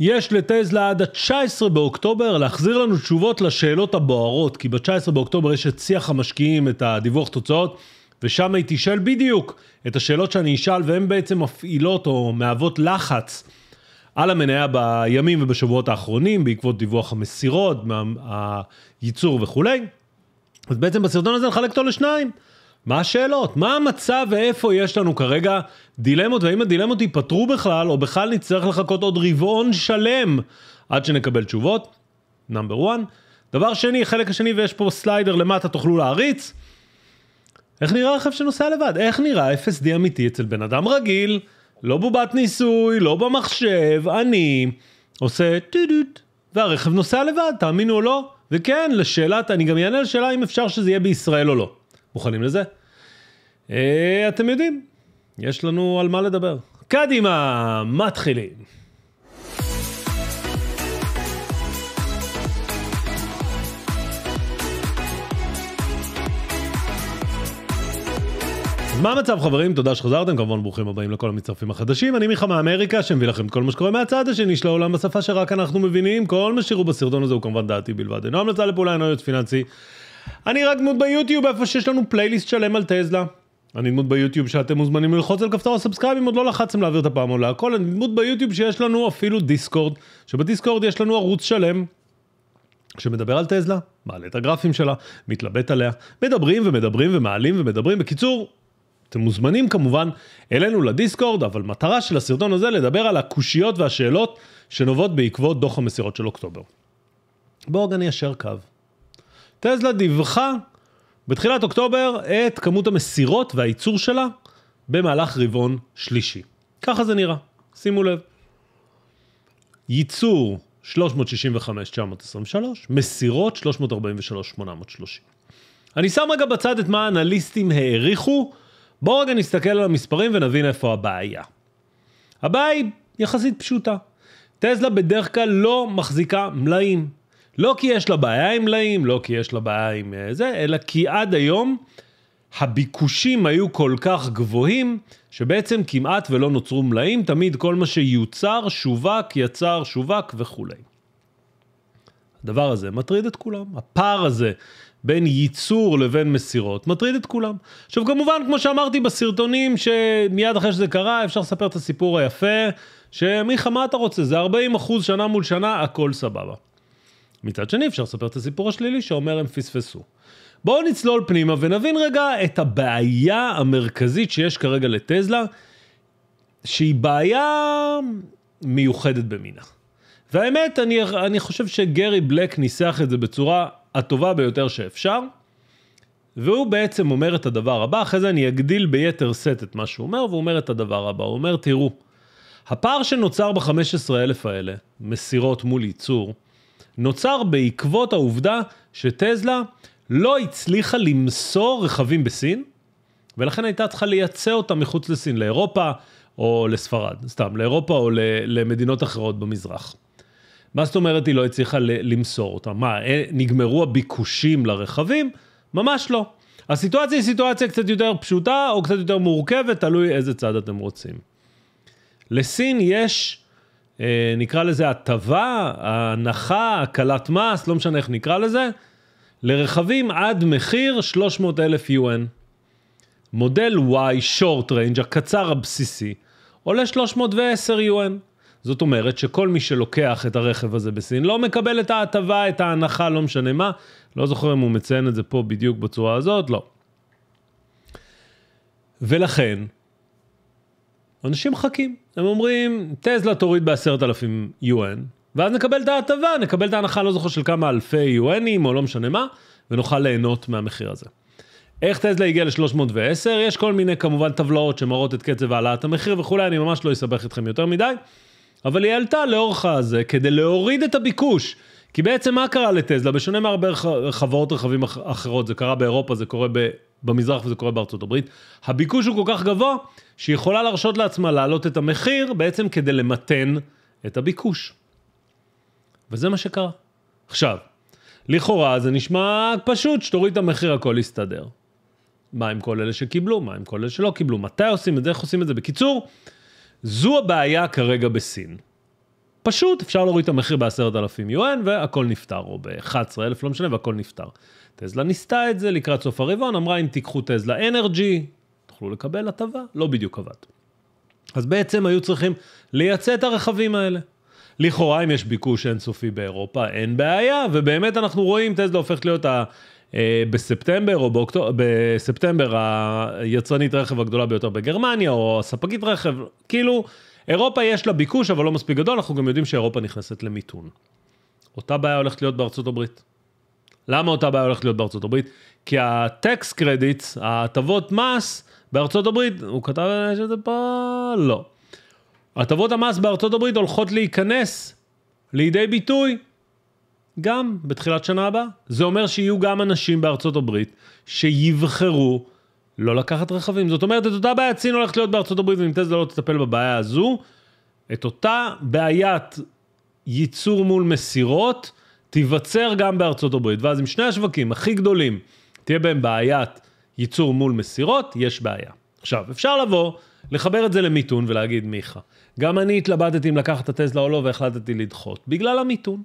יש לטסלה עד ה-19 באוקטובר להחזיר לנו תשובות לשאלות הבוערות, כי ב-19 באוקטובר יש את שיח המשקיעים, את הדיווח תוצאות, ושם היא תשאל בדיוק את השאלות שאני אשאל, והן בעצם מפעילות או מהוות לחץ על המניה בימים ובשבועות האחרונים, בעקבות דיווח המסירות, הייצור וכולי. אז בעצם בסרטון הזה נחלק אותו לשניים. מה השאלות? מה המצב ואיפה יש לנו כרגע דילמות, והאם הדילמות ייפתרו בכלל, או בכלל נצטרך לחכות עוד רבעון שלם עד שנקבל תשובות? נאמבר 1. דבר שני, חלק השני, ויש פה סליידר למטה, תוכלו להריץ. איך נראה רכב שנוסע לבד? איך נראה FSD אמיתי אצל בן אדם רגיל? לא בובת ניסוי, לא במחשב, אני עושה טוטוט, והרכב נוסע לבד, תאמינו או לא. וכן, לשאלת, אני גם אענה לשאלה אם אפשר שזה יהיה בישראל או לא. מוכנים לזה? אה, אתם יודעים, יש לנו על מה לדבר. קדימה, מתחילים. מה המצב חברים? תודה שחזרתם, כמובן ברוכים הבאים לכל המצטרפים החדשים. אני מיכה מאמריקה, שמביא לכם את כל מה שקורה מהצד השני של העולם בשפה שרק אנחנו מבינים. כל מה שראו בסרטון הזה הוא כמובן דעתי בלבד. אינו המלצה לפעולה, אינו יועץ פיננסי. אני רק דמות ביוטיוב, איפה שיש לנו פלייליסט שלם על טזלה. אני דמות ביוטיוב שאתם מוזמנים ללחוץ על כפתור הסאבסקרייב אם עוד לא לחצתם להעביר את הפעם או להכל, אני דמות ביוטיוב שיש לנו אפילו דיסקורד, שבדיסקורד יש לנו ערוץ שלם שמדבר על טזלה, מעלה את הגרפים שלה, מתלבט עליה, מדברים ומדברים ומעלים ומדברים. בקיצור, אתם מוזמנים כמובן אלינו לדיסקורד, אבל מטרה של הסרטון הזה לדבר על הקושיות והשאלות שנובעות בעקבות דוח המסירות של אוקטובר. בואו אני אשר קו. טסלה דיווחה בתחילת אוקטובר את כמות המסירות והייצור שלה במהלך רבעון שלישי. ככה זה נראה, שימו לב. ייצור 365-923, מסירות 343-830. אני שם רגע בצד את מה האנליסטים העריכו, בואו רגע נסתכל על המספרים ונבין איפה הבעיה. הבעיה היא יחסית פשוטה. טסלה בדרך כלל לא מחזיקה מלאים. לא כי יש לה בעיה עם מלאים, לא כי יש לה בעיה עם אה, זה, אלא כי עד היום הביקושים היו כל כך גבוהים, שבעצם כמעט ולא נוצרו מלאים, תמיד כל מה שיוצר, שווק, יצר, שווק וכולי. הדבר הזה מטריד את כולם. הפער הזה בין ייצור לבין מסירות מטריד את כולם. עכשיו כמובן, כמו שאמרתי בסרטונים, שמיד אחרי שזה קרה, אפשר לספר את הסיפור היפה, שמיכה, מה אתה רוצה? זה 40 אחוז שנה מול שנה, הכל סבבה. מצד שני, אפשר לספר את הסיפור השלילי שאומר הם פספסו. בואו נצלול פנימה ונבין רגע את הבעיה המרכזית שיש כרגע לטזלה, שהיא בעיה מיוחדת במינה. והאמת, אני, אני חושב שגרי בלק ניסח את זה בצורה הטובה ביותר שאפשר, והוא בעצם אומר את הדבר הבא, אחרי זה אני אגדיל ביתר שאת את מה שהוא אומר, והוא אומר את הדבר הבא, הוא אומר, תראו, הפער שנוצר ב 15 אלף האלה, מסירות מול ייצור, נוצר בעקבות העובדה שטזלה לא הצליחה למסור רכבים בסין, ולכן הייתה צריכה לייצא אותם מחוץ לסין, לאירופה או לספרד, סתם, לאירופה או למדינות אחרות במזרח. מה זאת אומרת היא לא הצליחה למסור אותם? מה, אה, נגמרו הביקושים לרכבים? ממש לא. הסיטואציה היא סיטואציה קצת יותר פשוטה או קצת יותר מורכבת, תלוי איזה צד אתם רוצים. לסין יש אה, נקרא לזה הטבה, הנחה, הקלת מס, לא משנה איך נקרא לזה, לרכבים עד מחיר 300 אלף UN. מודל Y, short range, הקצר הבסיסי, עולה 310 UN. זאת אומרת שכל מי שלוקח את הרכב הזה בסין לא מקבל את ההטבה, את ההנחה, לא משנה מה. לא זוכר אם הוא מציין את זה פה בדיוק בצורה הזאת, לא. ולכן, אנשים מחכים. הם אומרים, טסלה תוריד בעשרת אלפים UN, ואז נקבל את ההטבה, נקבל את ההנחה, לא זוכר של כמה אלפי UNים או לא משנה מה, ונוכל ליהנות מהמחיר הזה. איך טסלה הגיע ל-310? יש כל מיני כמובן טבלאות שמראות את קצב העלאת המחיר וכולי, אני ממש לא אסבך אתכם יותר מדי, אבל היא עלתה לאורך הזה כדי להוריד את הביקוש. כי בעצם מה קרה לטסלה? בשונה מהרבה חברות רכבים אחרות, זה קרה באירופה, זה קורה במזרח וזה קורה בארצות הברית, הביקוש הוא כל כך גבוה, שהיא יכולה להרשות לעצמה להעלות את המחיר בעצם כדי למתן את הביקוש. וזה מה שקרה. עכשיו, לכאורה זה נשמע פשוט, שתוריד את המחיר הכל יסתדר. מה עם כל אלה שקיבלו, מה עם כל אלה שלא קיבלו, מתי עושים את זה, איך עושים את זה. בקיצור, זו הבעיה כרגע בסין. פשוט אפשר להוריד את המחיר ב-10,000 יואן והכל נפתר, או ב-11,000, לא משנה, והכל נפתר. טזלה ניסתה את זה לקראת סוף הרבעון, אמרה אם תיקחו טזלה אנרג'י, תוכלו לקבל הטבה, לא בדיוק עבד. אז בעצם היו צריכים לייצא את הרכבים האלה. לכאורה אם יש ביקוש אינסופי באירופה, אין בעיה, ובאמת אנחנו רואים טזלה הופכת להיות ה... אה, בספטמבר או באוקטובר, בספטמבר היצרנית רכב הגדולה ביותר בגרמניה, או הספקית רכב, כאילו אירופה יש לה ביקוש, אבל לא מספיק גדול, אנחנו גם יודעים שאירופה נכנסת למיתון. אותה בעיה הולכת להיות בארצות הברית. למה אותה בעיה הולכת להיות בארצות הברית? כי הטקס קרדיטס, ההטבות מס בארצות הברית, הוא כתב שזה פה, לא. הטבות המס בארצות הברית הולכות להיכנס לידי ביטוי גם בתחילת שנה הבאה. זה אומר שיהיו גם אנשים בארצות הברית שיבחרו לא לקחת רכבים. זאת אומרת, את אותה בעיית סין הולכת להיות בארצות הברית, ואם טסלה לא תטפל בבעיה הזו, את אותה בעיית ייצור מול מסירות, תיווצר גם בארצות הברית. ואז עם שני השווקים הכי גדולים, תהיה בהם בעיית ייצור מול מסירות, יש בעיה. עכשיו, אפשר לבוא, לחבר את זה למיתון ולהגיד, מיכה, גם אני התלבטתי אם לקחת את הטסלה או לא והחלטתי לדחות, בגלל המיתון.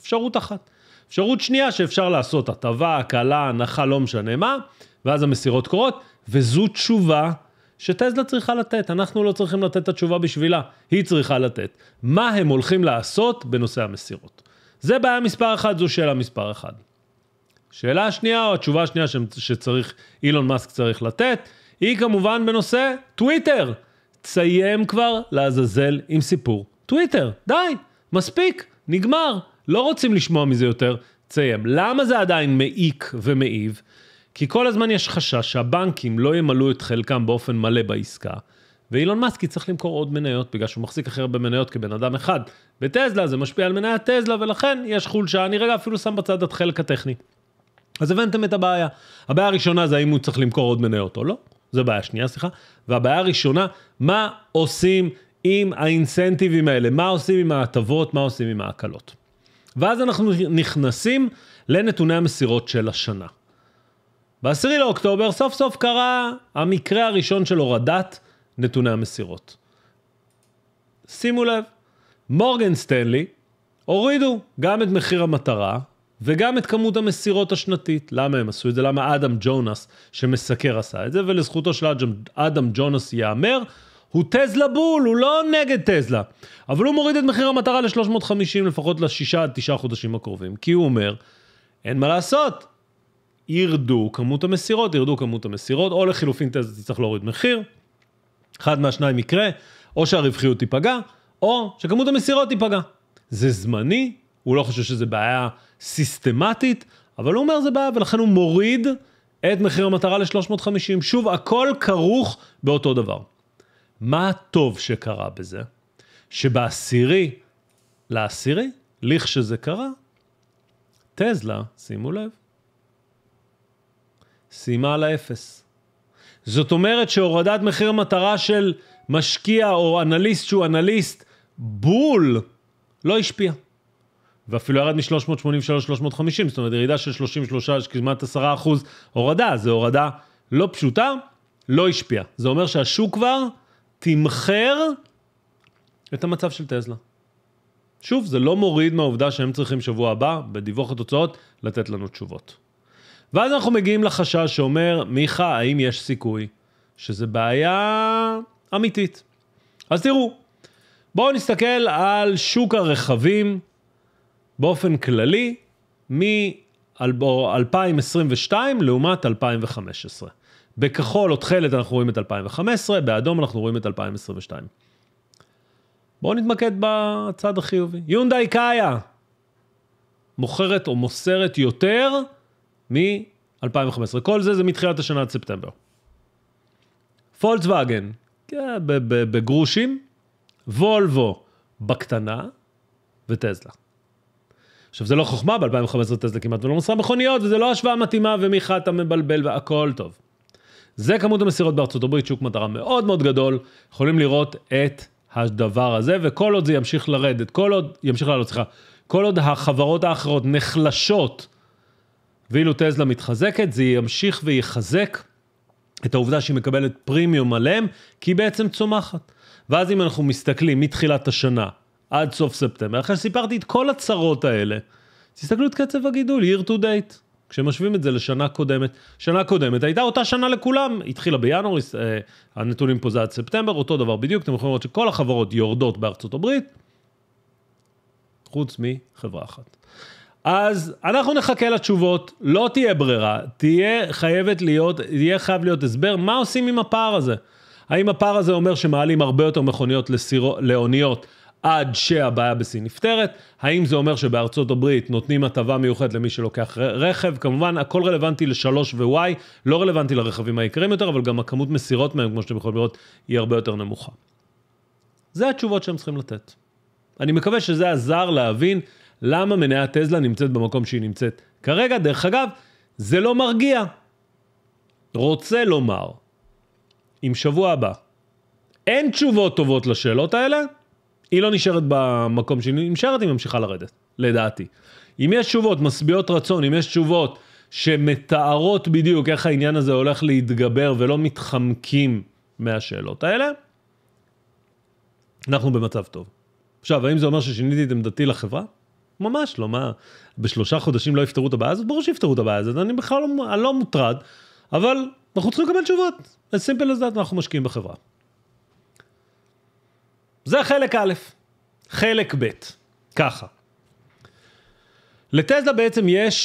אפשרות אחת. אפשרות שנייה שאפשר לעשות הטבה, הקלה, הנחה, לא משנה מה, ואז המסירות קורות, וזו תשובה שטסלה צריכה לתת, אנחנו לא צריכים לתת את התשובה בשבילה, היא צריכה לתת. מה הם הולכים לעשות בנושא המסירות? זה בעיה מספר אחת, זו שאלה מספר אחת. שאלה שנייה, או התשובה השנייה שצריך, אילון מאסק צריך לתת, היא כמובן בנושא טוויטר. תסיים כבר לעזאזל עם סיפור טוויטר. די, מספיק, נגמר. לא רוצים לשמוע מזה יותר, תסיים. למה זה עדיין מעיק ומעיב? כי כל הזמן יש חשש שהבנקים לא ימלאו את חלקם באופן מלא בעסקה, ואילון מאסק יצטרך למכור עוד מניות, בגלל שהוא מחזיק הכי הרבה מניות כבן אדם אחד. בטזלה זה משפיע על מניית טזלה, ולכן יש חולשה. אני רגע אפילו שם בצד את החלק הטכני. אז הבנתם את הבעיה. הבעיה הראשונה זה האם הוא צריך למכור עוד מניות או לא. זו בעיה שנייה, סליחה. והבעיה הראשונה, מה עושים עם האינסנטיבים האלה? מה עושים עם ההטבות? מה עושים עם ההקלות? ואז אנחנו נכנסים לנתוני המסירות של השנה. ב-10 לאוקטובר סוף סוף קרה המקרה הראשון של הורדת נתוני המסירות. שימו לב, מורגן סטנלי הורידו גם את מחיר המטרה וגם את כמות המסירות השנתית. למה הם עשו את זה? למה אדם ג'ונס שמסקר עשה את זה? ולזכותו של אדם, אדם ג'ונס ייאמר, הוא טזלה בול, הוא לא נגד טזלה. אבל הוא מוריד את מחיר המטרה ל-350 לפחות לשישה עד תשעה חודשים הקרובים, כי הוא אומר, אין מה לעשות, ירדו כמות המסירות, ירדו כמות המסירות, או לחילופין תזה תצטרך להוריד מחיר, אחד מהשניים יקרה, או שהרווחיות תיפגע, או שכמות המסירות תיפגע. זה זמני, הוא לא חושב שזה בעיה סיסטמטית, אבל הוא אומר זה בעיה, ולכן הוא מוריד את מחיר המטרה ל-350. שוב, הכל כרוך באותו דבר. מה הטוב שקרה בזה? שבעשירי לעשירי, לכשזה קרה, טזלה, שימו לב, סיימה על האפס. זאת אומרת שהורדת מחיר מטרה של משקיע או אנליסט שהוא אנליסט בול לא השפיע. ואפילו ירד מ-383-350, ל זאת אומרת ירידה של 33, כמעט 10 אחוז הורדה, זו הורדה לא פשוטה, לא השפיע. זה אומר שהשוק כבר תמחר את המצב של טסלה. שוב, זה לא מוריד מהעובדה שהם צריכים שבוע הבא, בדיווח התוצאות, לתת לנו תשובות. ואז אנחנו מגיעים לחשש שאומר, מיכה, האם יש סיכוי? שזה בעיה אמיתית. אז תראו, בואו נסתכל על שוק הרכבים באופן כללי מ-2022 לעומת 2015. בכחול או תכלת אנחנו רואים את 2015, באדום אנחנו רואים את 2022. בואו נתמקד בצד החיובי. יונדאי קאיה מוכרת או מוסרת יותר מ-2015. כל זה זה מתחילת השנה עד ספטמבר. פולצוואגן, כן, בגרושים, וולבו בקטנה, וטזלה. עכשיו זה לא חוכמה, ב-2015 טזלה כמעט ולא מסרה מכוניות, וזה לא השוואה מתאימה, ומיכה אתה מבלבל והכל טוב. זה כמות המסירות בארצות הברית, שוק מטרה מאוד מאוד גדול, יכולים לראות את הדבר הזה, וכל עוד זה ימשיך לרדת, כל עוד, ימשיך לעלות, סליחה, כל עוד החברות האחרות נחלשות ואילו טסלה מתחזקת, זה ימשיך ויחזק את העובדה שהיא מקבלת פרימיום עליהם, כי היא בעצם צומחת. ואז אם אנחנו מסתכלים מתחילת השנה עד סוף ספטמבר, אחרי שסיפרתי את כל הצרות האלה, תסתכלו את קצב הגידול, year to date. כשמשווים את זה לשנה קודמת, שנה קודמת הייתה אותה שנה לכולם, התחילה בינואר, אה, הנתונים פה זה עד ספטמבר, אותו דבר בדיוק, אתם יכולים לראות שכל החברות יורדות בארצות הברית, חוץ מחברה אחת. אז אנחנו נחכה לתשובות, לא תהיה ברירה, תהיה חייבת להיות, תהיה חייב להיות הסבר מה עושים עם הפער הזה. האם הפער הזה אומר שמעלים הרבה יותר מכוניות לסירו, לאוניות עד שהבעיה בסין נפתרת? האם זה אומר שבארצות הברית נותנים הטבה מיוחדת למי שלוקח רכב? כמובן, הכל רלוונטי לשלוש ו-Y, לא רלוונטי לרכבים היקרים יותר, אבל גם הכמות מסירות מהם, כמו שאתם יכולים לראות, היא הרבה יותר נמוכה. זה התשובות שהם צריכים לתת. אני מקווה שזה עזר להבין למה מניית טזלה נמצאת במקום שהיא נמצאת כרגע. דרך אגב, זה לא מרגיע. רוצה לומר, אם שבוע הבא אין תשובות טובות לשאלות האלה, היא לא נשארת במקום שהיא נשארת, היא ממשיכה לרדת, לדעתי. אם יש תשובות משביעות רצון, אם יש תשובות שמתארות בדיוק איך העניין הזה הולך להתגבר ולא מתחמקים מהשאלות האלה, אנחנו במצב טוב. עכשיו, האם זה אומר ששיניתי את עמדתי לחברה? ממש לא, מה, בשלושה חודשים לא יפתרו את הבעיה הזאת? ברור שיפתרו את הבעיה הזאת, אני בכלל לא, לא מוטרד, אבל אנחנו צריכים לקבל תשובות. אז סימפל as that, אנחנו משקיעים בחברה. זה חלק א', חלק ב', ככה. לטסלה בעצם יש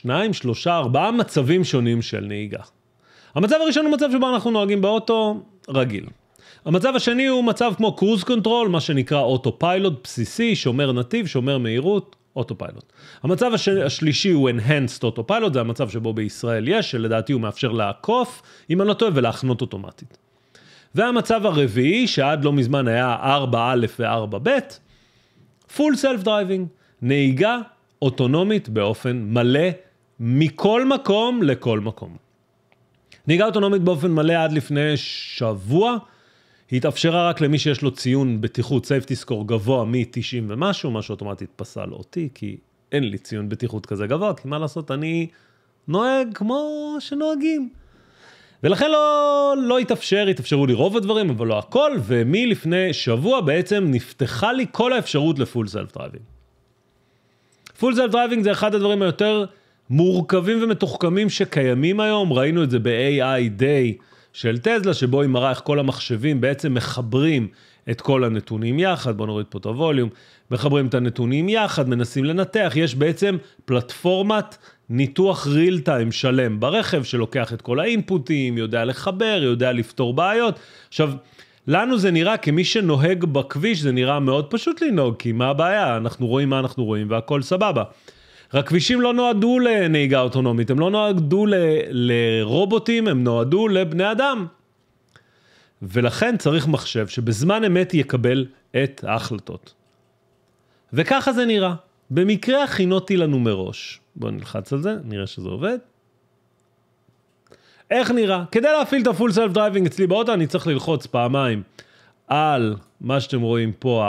שניים, שלושה, ארבעה מצבים שונים של נהיגה. המצב הראשון הוא מצב שבו אנחנו נוהגים באוטו רגיל. המצב השני הוא מצב כמו קרוז קונטרול, מה שנקרא אוטו-פיילוט בסיסי, שומר נתיב, שומר מהירות, אוטו-פיילוט. המצב הש... השלישי הוא Enhanced אוטו-פיילוט, זה המצב שבו בישראל יש, שלדעתי הוא מאפשר לעקוף, אם אני לא טועה, ולהחנות אוטומטית. והמצב הרביעי, שעד לא מזמן היה 4א ו-4ב, full self driving, נהיגה אוטונומית באופן מלא, מכל מקום לכל מקום. נהיגה אוטונומית באופן מלא עד לפני שבוע היא התאפשרה רק למי שיש לו ציון בטיחות safety score גבוה מ-90 ומשהו, מה שאוטומטית פסל אותי, כי אין לי ציון בטיחות כזה גבוה, כי מה לעשות, אני נוהג כמו שנוהגים. ולכן לא, לא התאפשר, התאפשרו לי רוב הדברים, אבל לא הכל, ומלפני שבוע בעצם נפתחה לי כל האפשרות לפול סלף דרייבינג. פול סלף דרייבינג זה אחד הדברים היותר מורכבים ומתוחכמים שקיימים היום, ראינו את זה ב-AI Day. של טסלה, שבו היא מראה איך כל המחשבים בעצם מחברים את כל הנתונים יחד, בואו נוריד פה את הווליום, מחברים את הנתונים יחד, מנסים לנתח, יש בעצם פלטפורמת ניתוח real time שלם ברכב, שלוקח את כל האינפוטים, יודע לחבר, יודע לפתור בעיות. עכשיו, לנו זה נראה, כמי שנוהג בכביש, זה נראה מאוד פשוט לנהוג, כי מה הבעיה? אנחנו רואים מה אנחנו רואים והכל סבבה. רק כבישים לא נועדו לנהיגה אוטונומית, הם לא נועדו ל, לרובוטים, הם נועדו לבני אדם. ולכן צריך מחשב שבזמן אמת יקבל את ההחלטות. וככה זה נראה. במקרה הכינותי לנו מראש. בואו נלחץ על זה, נראה שזה עובד. איך נראה? כדי להפעיל את הפול סלף דרייבינג אצלי באוטו, אני צריך ללחוץ פעמיים על מה שאתם רואים פה,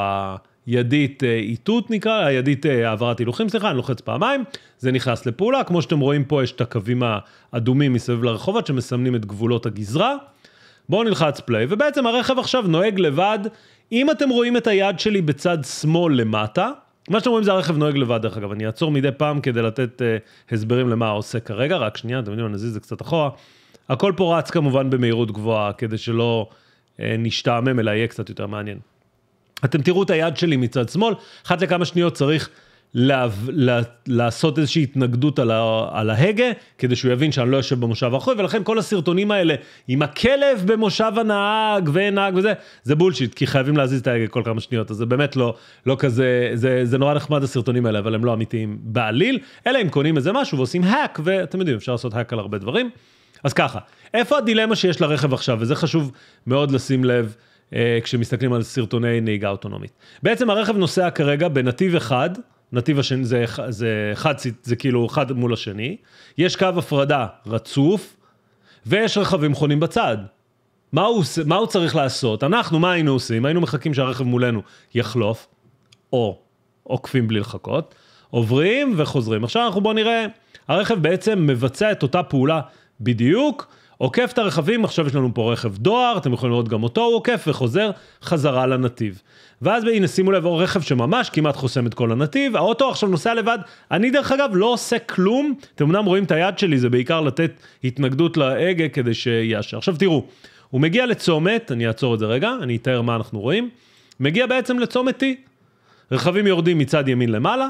ידית אה, איתות נקרא, ידית אה, העברת הילוכים, סליחה, אני לוחץ פעמיים, זה נכנס לפעולה. כמו שאתם רואים פה, יש את הקווים האדומים מסביב לרחובות שמסמנים את גבולות הגזרה. בואו נלחץ פליי, ובעצם הרכב עכשיו נוהג לבד. אם אתם רואים את היד שלי בצד שמאל למטה, מה שאתם רואים זה הרכב נוהג לבד, דרך אגב. אני אעצור מדי פעם כדי לתת uh, הסברים למה עושה כרגע, רק שנייה, אתם יודעים, נזיז את זה קצת אחורה. הכל פה רץ כמובן במהירות גבוהה, כדי שלא uh, נשתעמם, אלא יהיה קצת יותר מעניין. אתם תראו את היד שלי מצד שמאל, אחת לכמה שניות צריך לה, לה, לעשות איזושהי התנגדות על, ה, על ההגה, כדי שהוא יבין שאני לא יושב במושב האחורי, ולכן כל הסרטונים האלה עם הכלב במושב הנהג ואין נהג וזה, זה בולשיט, כי חייבים להזיז את ההגה כל כמה שניות, אז זה באמת לא, לא כזה, זה, זה נורא נחמד הסרטונים האלה, אבל הם לא אמיתיים בעליל, אלא אם קונים איזה משהו ועושים האק, ואתם יודעים, אפשר לעשות האק על הרבה דברים. אז ככה, איפה הדילמה שיש לרכב עכשיו, וזה חשוב מאוד לשים לב. אה, כשמסתכלים על סרטוני נהיגה אוטונומית. בעצם הרכב נוסע כרגע בנתיב אחד, נתיב השני זה, זה, זה, זה כאילו אחד מול השני, יש קו הפרדה רצוף, ויש רכבים חונים בצד. מה הוא, מה הוא צריך לעשות? אנחנו, מה היינו עושים? היינו מחכים שהרכב מולנו יחלוף, או עוקפים בלי לחכות, עוברים וחוזרים. עכשיו אנחנו בואו נראה, הרכב בעצם מבצע את אותה פעולה בדיוק, עוקף את הרכבים, עכשיו יש לנו פה רכב דואר, אתם יכולים לראות גם אותו, הוא עוקף וחוזר חזרה לנתיב. ואז הנה שימו לב, רכב שממש כמעט חוסם את כל הנתיב, האוטו עכשיו נוסע לבד, אני דרך אגב לא עושה כלום, אתם אמנם רואים את היד שלי, זה בעיקר לתת התנגדות להגה כדי שיאשר. עכשיו תראו, הוא מגיע לצומת, אני אעצור את זה רגע, אני אתאר מה אנחנו רואים, מגיע בעצם לצומת T. רכבים יורדים מצד ימין למעלה,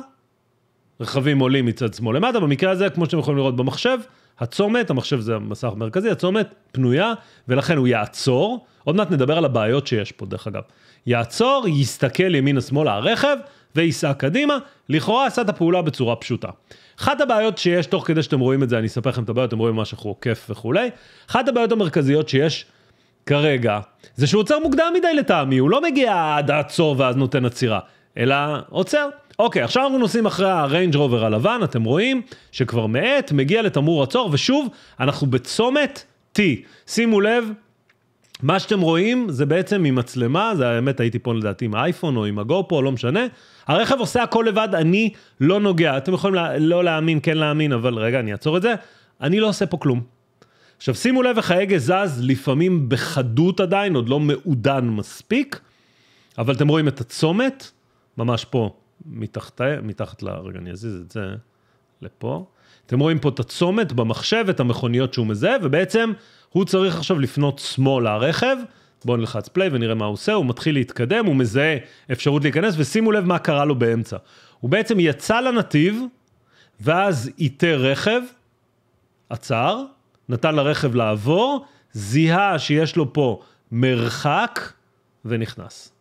רכבים עולים מצד שמאל למטה, במקרה הזה, כמו שאתם יכולים לראות במחשב, הצומת, המחשב זה המסך המרכזי, הצומת פנויה, ולכן הוא יעצור, עוד מעט נדבר על הבעיות שיש פה דרך אגב, יעצור, יסתכל ימינה-שמאלה הרכב, וייסע קדימה, לכאורה עשה את הפעולה בצורה פשוטה. אחת הבעיות שיש, תוך כדי שאתם רואים את זה, אני אספר לכם את הבעיות, אתם רואים מה משהו עוקף וכולי, אחת הבעיות המרכזיות שיש כרגע, זה שהוא עוצר מוקדם מדי לטעמי, הוא לא מגיע עד העצור ואז נותן עצירה, אלא עוצר. אוקיי, עכשיו אנחנו נוסעים אחרי הריינג' רובר הלבן, אתם רואים שכבר מאט, מגיע לתמרור עצור, ושוב, אנחנו בצומת T. שימו לב, מה שאתם רואים זה בעצם ממצלמה, זה האמת הייתי פה לדעתי עם האייפון או עם הגופו, לא משנה. הרכב עושה הכל לבד, אני לא נוגע. אתם יכולים לה, לא להאמין, כן להאמין, אבל רגע, אני אעצור את זה. אני לא עושה פה כלום. עכשיו שימו לב איך ההגה זז, לפעמים בחדות עדיין, עוד לא מעודן מספיק, אבל אתם רואים את הצומת, ממש פה מתחת, מתחת ל... רגע, אני אזיז את זה לפה. אתם רואים פה את הצומת במחשב, את המכוניות שהוא מזהה, ובעצם הוא צריך עכשיו לפנות שמאל לרכב. בואו נלחץ פליי ונראה מה הוא עושה, הוא מתחיל להתקדם, הוא מזהה אפשרות להיכנס, ושימו לב מה קרה לו באמצע. הוא בעצם יצא לנתיב, ואז איתר רכב, עצר, נתן לרכב לעבור, זיהה שיש לו פה מרחק, ונכנס.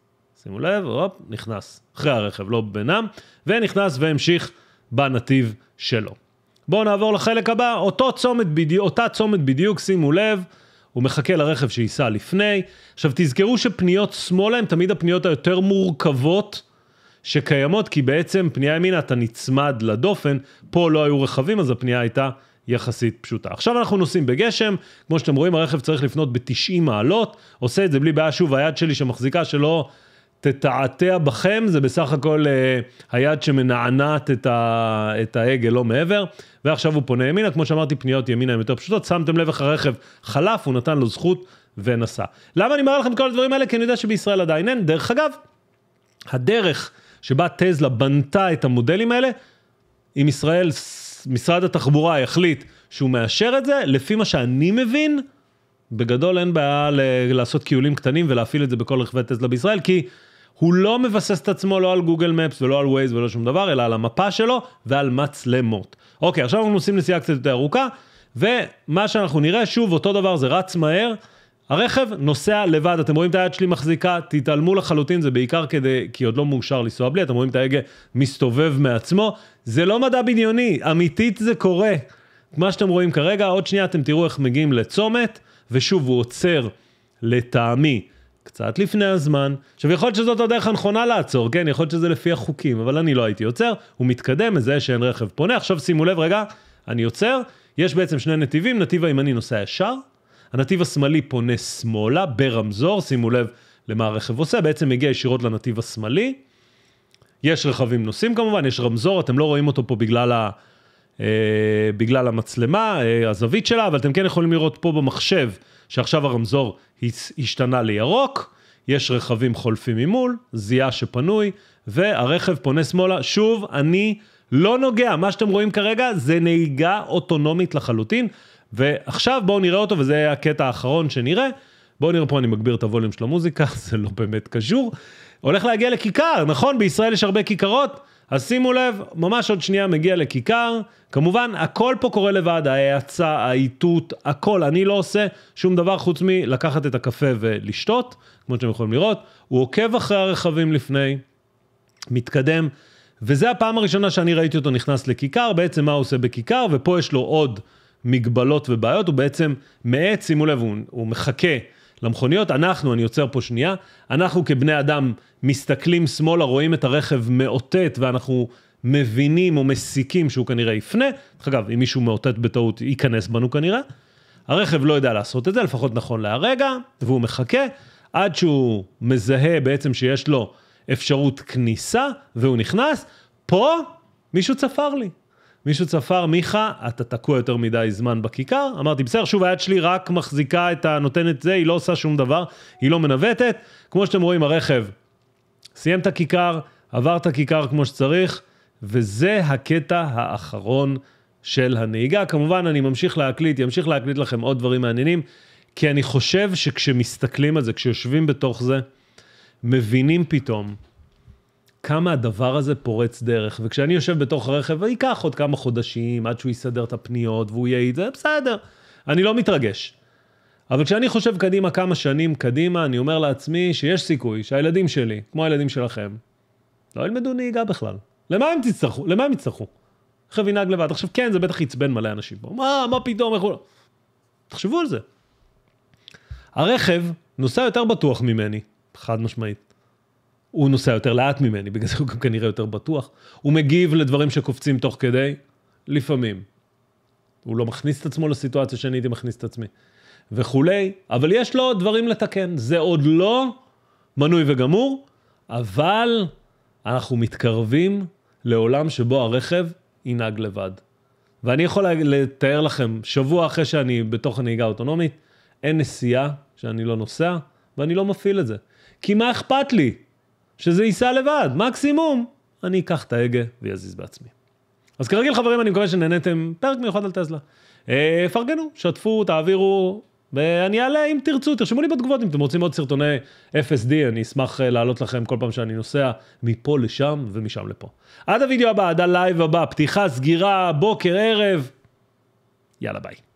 שימו לב, הופ, נכנס אחרי הרכב, לא בינם, ונכנס והמשיך בנתיב שלו. בואו נעבור לחלק הבא, אותו צומת בדיוק, אותה צומת בדיוק, שימו לב, הוא מחכה לרכב שייסע לפני. עכשיו תזכרו שפניות שמאלה הן תמיד הפניות היותר מורכבות שקיימות, כי בעצם פנייה ימינה אתה נצמד לדופן, פה לא היו רכבים אז הפנייה הייתה יחסית פשוטה. עכשיו אנחנו נוסעים בגשם, כמו שאתם רואים הרכב צריך לפנות ב-90 מעלות, עושה את זה בלי בעיה, שוב היד שלי שמחזיקה שלא תתעתע בכם, זה בסך הכל אה, היד שמנענעת את, את ההגה, לא מעבר. ועכשיו הוא פונה ימינה, כמו שאמרתי, פניות ימינה הן יותר פשוטות. שמתם לב איך הרכב חלף, הוא נתן לו זכות ונסע. למה אני מראה לכם את כל הדברים האלה? כי אני יודע שבישראל עדיין אין. דרך אגב, הדרך שבה טזלה בנתה את המודלים האלה, אם ישראל, משרד התחבורה יחליט שהוא מאשר את זה, לפי מה שאני מבין, בגדול אין בעיה לעשות קיולים קטנים ולהפעיל את זה בכל רכבי טסלה בישראל, כי הוא לא מבסס את עצמו לא על גוגל מפס ולא על ווייז ולא שום דבר, אלא על המפה שלו ועל מצלמות. אוקיי, עכשיו אנחנו עושים נסיעה קצת יותר ארוכה, ומה שאנחנו נראה, שוב, אותו דבר, זה רץ מהר. הרכב נוסע לבד, אתם רואים את היד שלי מחזיקה, תתעלמו לחלוטין, זה בעיקר כדי, כי עוד לא מאושר לנסוע בלי, אתם רואים את ההגה מסתובב מעצמו. זה לא מדע בדיוני, אמיתית זה קורה. מה שאתם רואים כרגע, עוד שנייה אתם תראו איך מגיעים לצומת, ושוב, הוא עוצר, לטעמי, קצת לפני הזמן. עכשיו, יכול להיות שזאת הדרך הנכונה לעצור, כן? יכול להיות שזה לפי החוקים, אבל אני לא הייתי עוצר. הוא מתקדם, מזהה שאין רכב פונה. עכשיו שימו לב, רגע, אני עוצר. יש בעצם שני נתיבים, נתיב הימני נוסע ישר, הנתיב השמאלי פונה שמאלה ברמזור, שימו לב למה הרכב עושה, בעצם מגיע ישירות לנתיב השמאלי. יש רכבים נוסעים כמובן, יש רמזור, אתם לא רואים אותו פה בגלל, ה, אה, בגלל המצלמה, אה, הזווית שלה, אבל אתם כן יכולים לראות פה במחשב שעכשיו הרמזור השתנה לירוק, יש רכבים חולפים ממול, זיהה שפנוי, והרכב פונה שמאלה. שוב, אני לא נוגע, מה שאתם רואים כרגע זה נהיגה אוטונומית לחלוטין. ועכשיו בואו נראה אותו, וזה הקטע האחרון שנראה. בואו נראה פה, אני מגביר את הווליום של המוזיקה, זה לא באמת קשור. הולך להגיע לכיכר, נכון? בישראל יש הרבה כיכרות. אז שימו לב, ממש עוד שנייה מגיע לכיכר. כמובן, הכל פה קורה לבד, ההאצה, האיתות, הכל. אני לא עושה שום דבר חוץ מלקחת את הקפה ולשתות, כמו שאתם יכולים לראות. הוא עוקב אחרי הרכבים לפני, מתקדם. וזה הפעם הראשונה שאני ראיתי אותו נכנס לכיכר, בעצם מה הוא עושה בכיכר, ופה יש לו עוד מגבלות ובעיות, הוא בעצם מאט, שימו לב, הוא, הוא מחכה למכוניות. אנחנו, אני עוצר פה שנייה, אנחנו כבני אדם מסתכלים שמאלה, רואים את הרכב מאותת ואנחנו מבינים או מסיקים שהוא כנראה יפנה. דרך אגב, אם מישהו מאותת בטעות, ייכנס בנו כנראה. הרכב לא יודע לעשות את זה, לפחות נכון להרגע, והוא מחכה עד שהוא מזהה בעצם שיש לו אפשרות כניסה, והוא נכנס. פה מישהו צפר לי. מישהו צפר, מיכה, אתה תקוע יותר מדי זמן בכיכר. אמרתי, בסדר, שוב, היד שלי רק מחזיקה את הנותנת זה, היא לא עושה שום דבר, היא לא מנווטת. כמו שאתם רואים, הרכב סיים את הכיכר, עבר את הכיכר כמו שצריך, וזה הקטע האחרון של הנהיגה. כמובן, אני ממשיך להקליט, אמשיך להקליט לכם עוד דברים מעניינים, כי אני חושב שכשמסתכלים על זה, כשיושבים בתוך זה, מבינים פתאום כמה הדבר הזה פורץ דרך. וכשאני יושב בתוך הרכב, ייקח עוד כמה חודשים עד שהוא יסדר את הפניות והוא יעיד, זה בסדר, אני לא מתרגש. אבל כשאני חושב קדימה כמה שנים קדימה, אני אומר לעצמי שיש סיכוי שהילדים שלי, כמו הילדים שלכם, לא ילמדו נהיגה בכלל. למה הם תצטרכו? למה הם יצטרכו? עכשיו ינהג לבד. עכשיו כן, זה בטח עצבן מלא אנשים פה. מה, מה פתאום, איך הוא... לא? תחשבו על זה. הרכב נוסע יותר בטוח ממני, חד משמעית. הוא נוסע יותר לאט ממני, בגלל זה הוא גם כנראה יותר בטוח. הוא מגיב לדברים שקופצים תוך כדי, לפעמים. הוא לא מכניס את עצמו לסיטואציה שאני הייתי מכניס את עצמי, וכולי, אבל יש לו דברים לתקן. זה עוד לא מנוי וגמור, אבל אנחנו מתקרבים לעולם שבו הרכב ינהג לבד. ואני יכול לתאר לכם, שבוע אחרי שאני בתוך הנהיגה האוטונומית, אין נסיעה שאני לא נוסע, ואני לא מפעיל את זה. כי מה אכפת לי? שזה ייסע לבד, מקסימום אני אקח את ההגה ויזיז בעצמי. אז כרגיל חברים, אני מקווה שנהניתם פרק מיוחד על טסלה. אה, פרגנו, שתפו, תעבירו, ואני אעלה אם תרצו, תרשמו לי בתגובות אם אתם רוצים עוד סרטוני FSD, אני אשמח אה, להעלות לכם כל פעם שאני נוסע מפה לשם ומשם לפה. עד הוידאו הבא, עד הלייב הבא, פתיחה, סגירה, בוקר, ערב, יאללה ביי.